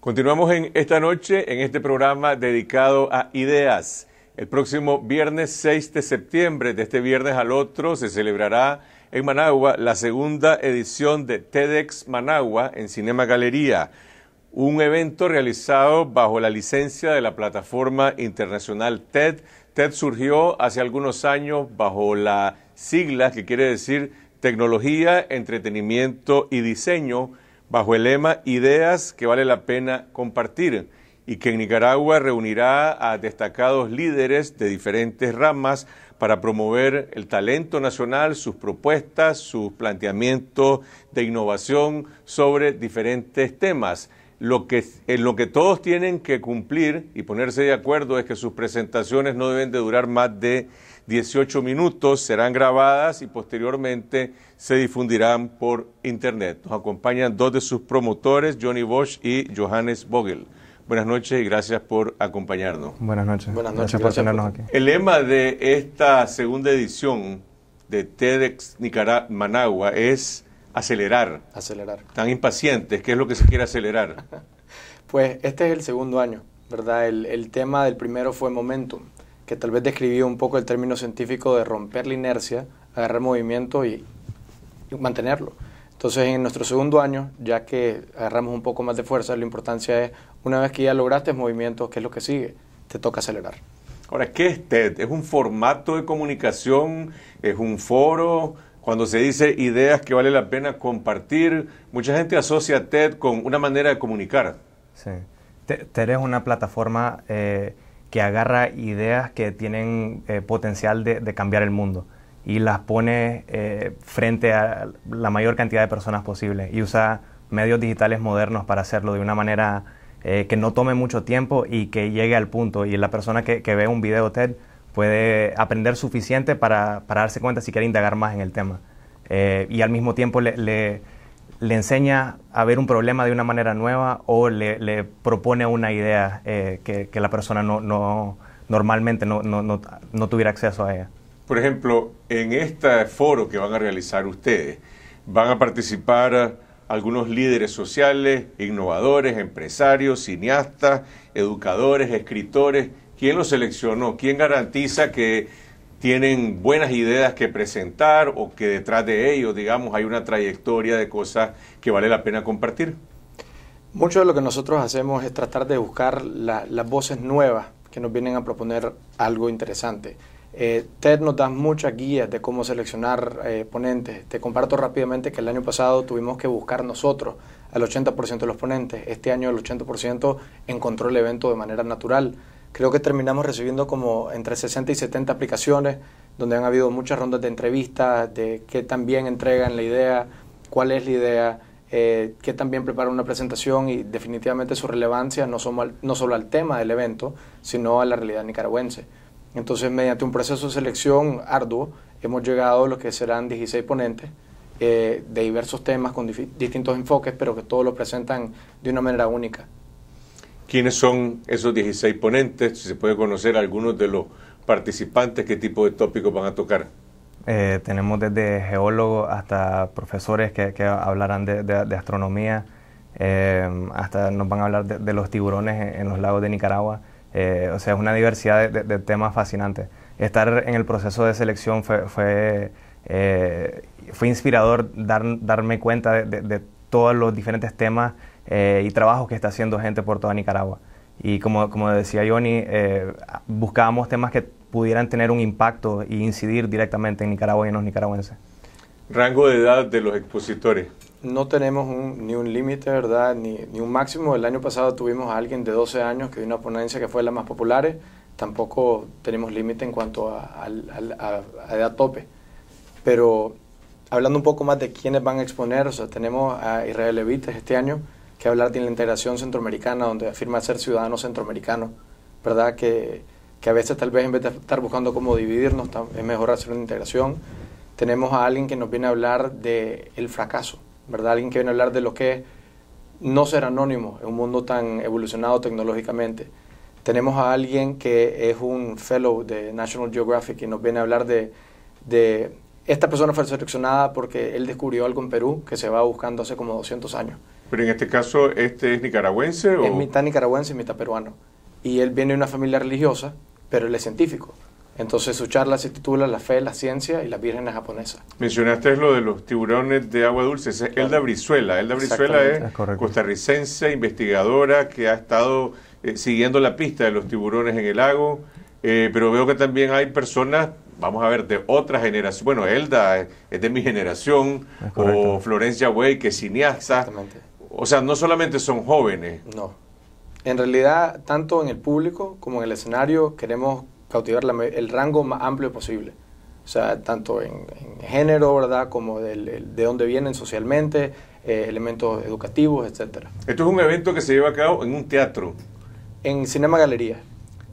Continuamos en esta noche en este programa dedicado a ideas. El próximo viernes 6 de septiembre, de este viernes al otro, se celebrará en Managua la segunda edición de TEDx Managua en Cinema Galería, un evento realizado bajo la licencia de la plataforma internacional TED. TED surgió hace algunos años bajo la sigla que quiere decir Tecnología, Entretenimiento y Diseño bajo el lema Ideas que vale la pena compartir y que en Nicaragua reunirá a destacados líderes de diferentes ramas para promover el talento nacional, sus propuestas, sus planteamientos de innovación sobre diferentes temas. Lo que, en lo que todos tienen que cumplir y ponerse de acuerdo es que sus presentaciones no deben de durar más de 18 minutos, serán grabadas y posteriormente se difundirán por Internet. Nos acompañan dos de sus promotores, Johnny Bosch y Johannes Vogel. Buenas noches y gracias por acompañarnos. Buenas noches. Buenas noches, por tenernos aquí. El lema de esta segunda edición de TEDx Nicaragua, Managua es acelerar. Acelerar. Tan impacientes, ¿qué es lo que se quiere acelerar? pues este es el segundo año, ¿verdad? El, el tema del primero fue momentum que tal vez describió un poco el término científico de romper la inercia, agarrar movimiento y, mantenerlo. Entonces, en nuestro segundo año, ya que agarramos un poco más de fuerza, la importancia es, una vez que ya lograste movimiento, ¿qué es lo que sigue? Te toca acelerar. Ahora, ¿qué es TED? ¿Es un formato de comunicación? ¿Es un foro? Cuando se dice ideas que vale la pena compartir, mucha gente asocia TED con una manera de comunicar. Sí. TED es una plataforma eh, que agarra ideas que tienen eh, potencial de, cambiar el mundo y las pone eh, frente a la mayor cantidad de personas posible y usa medios digitales modernos para hacerlo de una manera eh, que no tome mucho tiempo y que llegue al punto y la persona que, ve un video TED puede aprender suficiente para, para, darse cuenta si quiere indagar más en el tema y al mismo tiempo le le enseña a ver un problema de una manera nueva o le, propone una idea eh, que, la persona no, normalmente no, no, tuviera acceso a ella. Por ejemplo, en este foro que van a realizar ustedes, van a participar algunos líderes sociales, innovadores, empresarios, cineastas, educadores, escritores. ¿Quién los seleccionó? ¿Quién garantiza que tienen buenas ideas que presentar o que detrás de ellos, digamos, hay una trayectoria de cosas que vale la pena compartir? Mucho de lo que nosotros hacemos es tratar de buscar las voces nuevas que nos vienen a proponer algo interesante. Eh, TED nos da muchas guías de cómo seleccionar eh, ponentes. Te comparto rápidamente que el año pasado tuvimos que buscar nosotros al 80% de los ponentes. Este año el 80% encontró el evento de manera natural. Creo que terminamos recibiendo como entre 60 y 70 aplicaciones, donde han habido muchas rondas de entrevistas, de qué tan bien entregan la idea, cuál es la idea, eh, qué tan bien preparan una presentación y definitivamente su relevancia no, no solo al tema del evento, sino a la realidad nicaragüense. Entonces, mediante un proceso de selección arduo, hemos llegado a lo que serán 16 ponentes eh, de diversos temas con distintos enfoques, pero que todos lo presentan de una manera única quiénes son esos 16 ponentes, si se puede conocer algunos de los participantes, qué tipo de tópicos van a tocar. Eh, tenemos desde geólogos hasta profesores que, hablarán de, astronomía, eh, hasta nos van a hablar de, los tiburones en, los lagos de Nicaragua. Eh, o sea, es una diversidad de, temas fascinantes. Estar en el proceso de selección fue, inspirador darme cuenta de todos los diferentes temas eh, y trabajos que está haciendo gente por toda Nicaragua. Y como, como decía Johnny, eh, buscábamos temas que pudieran tener un impacto e incidir directamente en Nicaragua y en los nicaragüenses. Rango de edad de los expositores. No tenemos ni un límite, ¿verdad? Ni, ni, un máximo. El año pasado tuvimos a alguien de 12 años que dio una ponencia que fue la más popular. Tampoco tenemos límite en cuanto a, a, a edad tope. Pero hablando un poco más de quiénes van a exponer, o sea, tenemos a Israel Levites este año, que hablar de la integración centroamericana, donde afirma ser ciudadano centroamericano, ¿verdad? Que, que a veces tal vez en vez de estar buscando cómo dividirnos, es mejor hacer una integración. Tenemos a alguien que nos viene a hablar del el fracaso, ¿verdad? Alguien que viene a hablar de lo que es no ser anónimo en un mundo tan evolucionado tecnológicamente. Tenemos a alguien que es un fellow de National Geographic y nos viene a hablar de, de esta persona fue seleccionada porque él descubrió algo en Perú que se va buscando hace como 200 años. Pero en este caso, ¿este es nicaragüense? O? Es mitad nicaragüense y mitad peruano. Y él viene de una familia religiosa, pero él es científico. Entonces su charla se titula La fe, la ciencia y las vírgenes japonesas. Mencionaste lo de los tiburones de agua dulce. Es Elda Brizuela. Elda Brizuela es, costarricense, investigadora que ha estado eh, siguiendo la pista de los tiburones en el lago. Eh, pero veo que también hay personas vamos a ver, de otra generación. Bueno, Elda es de mi generación, o Florencia Way, que es cineasta. O sea, no solamente son jóvenes. No. En realidad, tanto en el público como en el escenario, queremos cautivar el rango más amplio posible. O sea, tanto en, género, ¿verdad? Como de dónde vienen socialmente, eh, elementos educativos, etc. Esto es un evento que se lleva a cabo en un teatro. En Cinema Galería.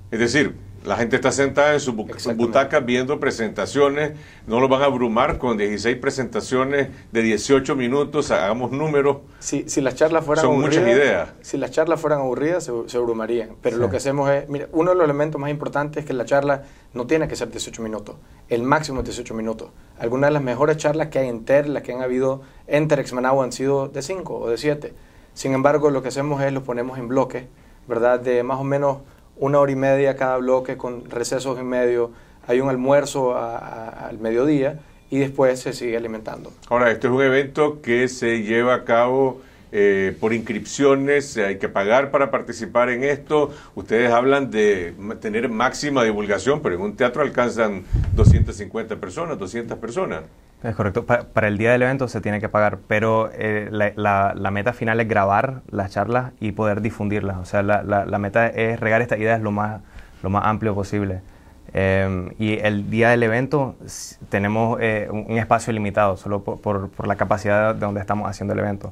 Es decir, la gente está sentada en sus butacas viendo presentaciones, no lo van a abrumar con 16 presentaciones de 18 minutos, hagamos números. Si, si las charlas fueran Son aburridas, muchas ideas. Si las charlas fueran aburridas, se, abrumarían. Pero lo que hacemos es, mira, uno de los elementos más importantes es que la charla no tiene que ser 18 minutos, el máximo es 18 minutos. Algunas de las mejores charlas que hay en TER, las que han habido en TEREX Managua han sido de 5 o de 7. Sin embargo, lo que hacemos es los ponemos en bloques, ¿verdad? De más o menos una hora y media cada bloque con recesos en medio, hay un almuerzo al mediodía y después se sigue alimentando. Ahora, este es un evento que se lleva a cabo eh, por inscripciones, eh, hay que pagar para participar en esto. Ustedes hablan de tener máxima divulgación, pero en un teatro alcanzan 250 personas, 200 personas. Es correcto. para el día del evento se tiene que pagar, pero eh, la, meta final es grabar las charlas y poder difundirlas. O sea, la, meta es regar estas ideas lo más, lo más amplio posible. Em, y el día del evento tenemos eh, un, espacio limitado, solo por, la capacidad de donde estamos haciendo el evento.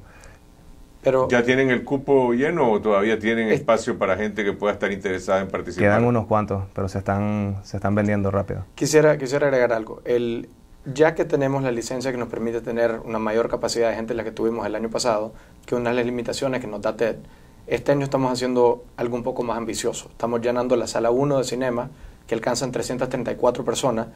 Pero ¿Ya tienen el cupo lleno o todavía tienen espacio para gente que pueda estar interesada en participar? Quedan unos cuantos, pero se están, se están vendiendo rápido. Quisiera, quisiera agregar algo. El, ya que tenemos la licencia que nos permite tener una mayor capacidad de gente de la que tuvimos el año pasado, que una de las limitaciones que nos da TED, este año estamos haciendo algo un poco más ambicioso. Estamos llenando la sala 1 de cinema, que alcanzan 334 personas,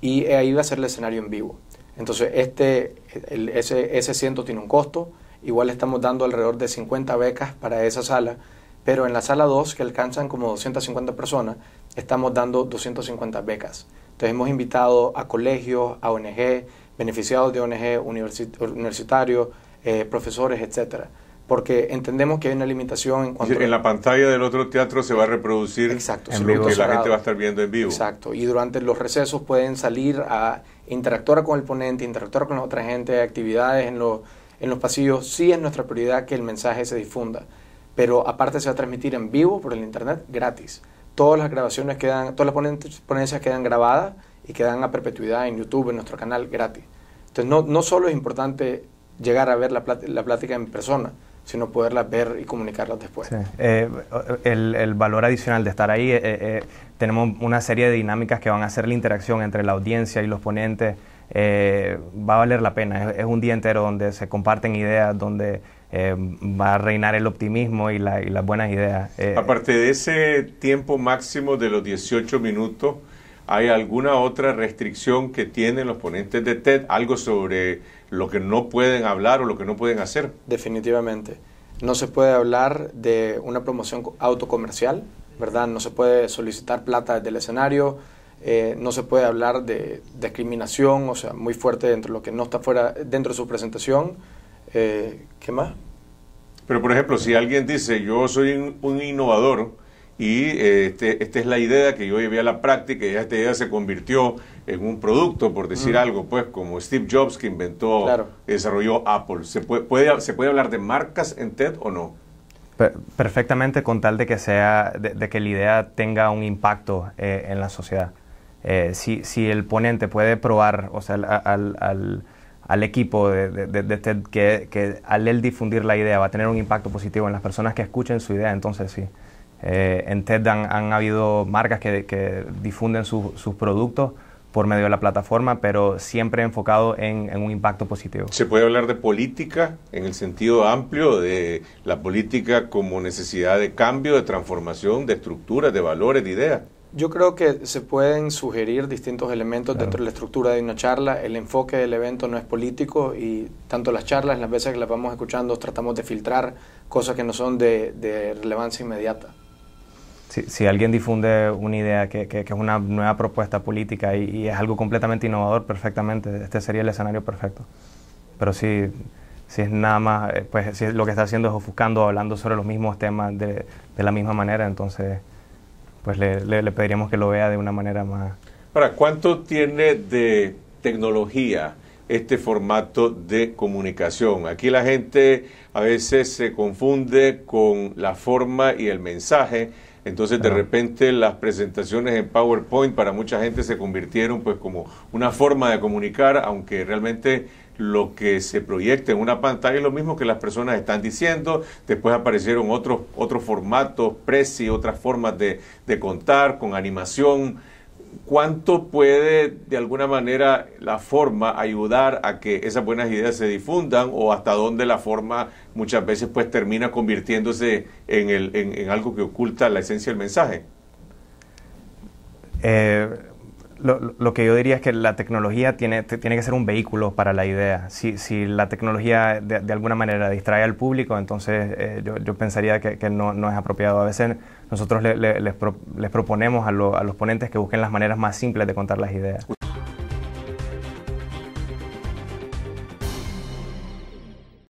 y ahí va a ser el escenario en vivo. Entonces, este, ese, ese tiene un costo. Igual estamos dando alrededor de 50 becas para esa sala, pero en la sala 2, que alcanzan como 250 personas, estamos dando 250 becas. Entonces hemos invitado a colegios, a ONG, beneficiados de ONG, universitarios, eh, profesores, etcétera porque entendemos que hay una limitación en cuanto decir, en la pantalla del otro teatro se va a reproducir Exacto, lo que la gente va a estar viendo en vivo. Exacto, y durante los recesos pueden salir a interactuar con el ponente, interactuar con la otra gente, actividades en, los, en los pasillos. Sí es nuestra prioridad que el mensaje se difunda, pero aparte se va a transmitir en vivo por el internet gratis todas las grabaciones quedan, todas las ponencias quedan grabadas y quedan a perpetuidad en YouTube, en nuestro canal, gratis. Entonces, no, no solo es importante llegar a ver la, plática, la plática en persona, sino poderla ver y comunicarla después. Eh, el, el, valor adicional de estar ahí, eh, eh, tenemos una serie de dinámicas que van a hacer la interacción entre la audiencia y los ponentes, va a valer la pena. es un día entero donde se comparten ideas, donde eh, va a reinar el optimismo y, las buenas ideas. Eh, Aparte de ese tiempo máximo de los 18 minutos, ¿hay alguna otra restricción que tienen los ponentes de TED? ¿Algo sobre lo que no pueden hablar o lo que no pueden hacer? Definitivamente. No se puede hablar de una promoción autocomercial, ¿verdad? No se puede solicitar plata desde el escenario, eh, no se puede hablar de discriminación, o sea, muy fuerte dentro de lo que no está fuera, dentro de su presentación eh, ¿Qué más? Pero por ejemplo, si alguien dice, yo soy un innovador, y eh, este, esta es la idea que yo llevé a la práctica y esta idea se convirtió en un producto, por decir mm. algo, pues como Steve Jobs que inventó, desarrolló Apple. ¿Se puede, ¿Se puede hablar de marcas en TED o no? Perfectamente con tal de que, sea, de, que la idea tenga un impacto eh, en la sociedad. si, si, el ponente puede probar, o sea, al al equipo de, TED, que, al él difundir la idea va a tener un impacto positivo en las personas que escuchen su idea, entonces sí. Eh, en TED han, habido marcas que, difunden sus productos por medio de la plataforma, pero siempre enfocado en, en, un impacto positivo. Se puede hablar de política en el sentido amplio, de la política como necesidad de cambio, de transformación, de estructuras, de valores, de ideas. Yo creo que se pueden sugerir distintos elementos dentro de la estructura de una charla. El enfoque del evento no es político y tanto las charlas, las veces que las vamos escuchando, tratamos de filtrar cosas que no son de, relevancia inmediata. Si, alguien difunde una idea que, es una nueva propuesta política y, es algo completamente innovador, perfectamente, este sería el escenario perfecto. Pero si, si es nada más, eh, pues si lo que está haciendo es ofuscando, hablando sobre los mismos temas de la misma manera, entonces pues le, pediríamos que lo vea de una manera más... Ahora, ¿cuánto tiene de tecnología este formato de comunicación? Aquí la gente a veces se confunde con la forma y el mensaje. Entonces de repente las presentaciones en PowerPoint para mucha gente se convirtieron pues como una forma de comunicar, aunque realmente lo que se proyecta en una pantalla es lo mismo que las personas están diciendo. Después aparecieron otros, otros formatos, precios, otras formas de, contar con animación. ¿Cuánto puede de alguna manera la forma ayudar a que esas buenas ideas se difundan o hasta dónde la forma muchas veces pues termina convirtiéndose en, el, en, algo que oculta la esencia del mensaje? Eh, lo, que yo diría es que la tecnología tiene, tiene que ser un vehículo para la idea. Si, la tecnología de, alguna manera distrae al público, entonces eh, yo, pensaría que, no, es apropiado. A veces nosotros les, proponemos a, los ponentes que busquen las maneras más simples de contar las ideas.